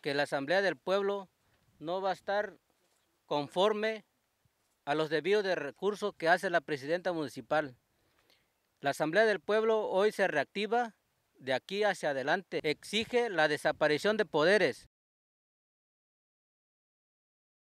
que la Asamblea del Pueblo no va a estar conforme a los debidos de recursos que hace la presidenta municipal. La Asamblea del Pueblo hoy se reactiva de aquí hacia adelante. Exige la desaparición de poderes.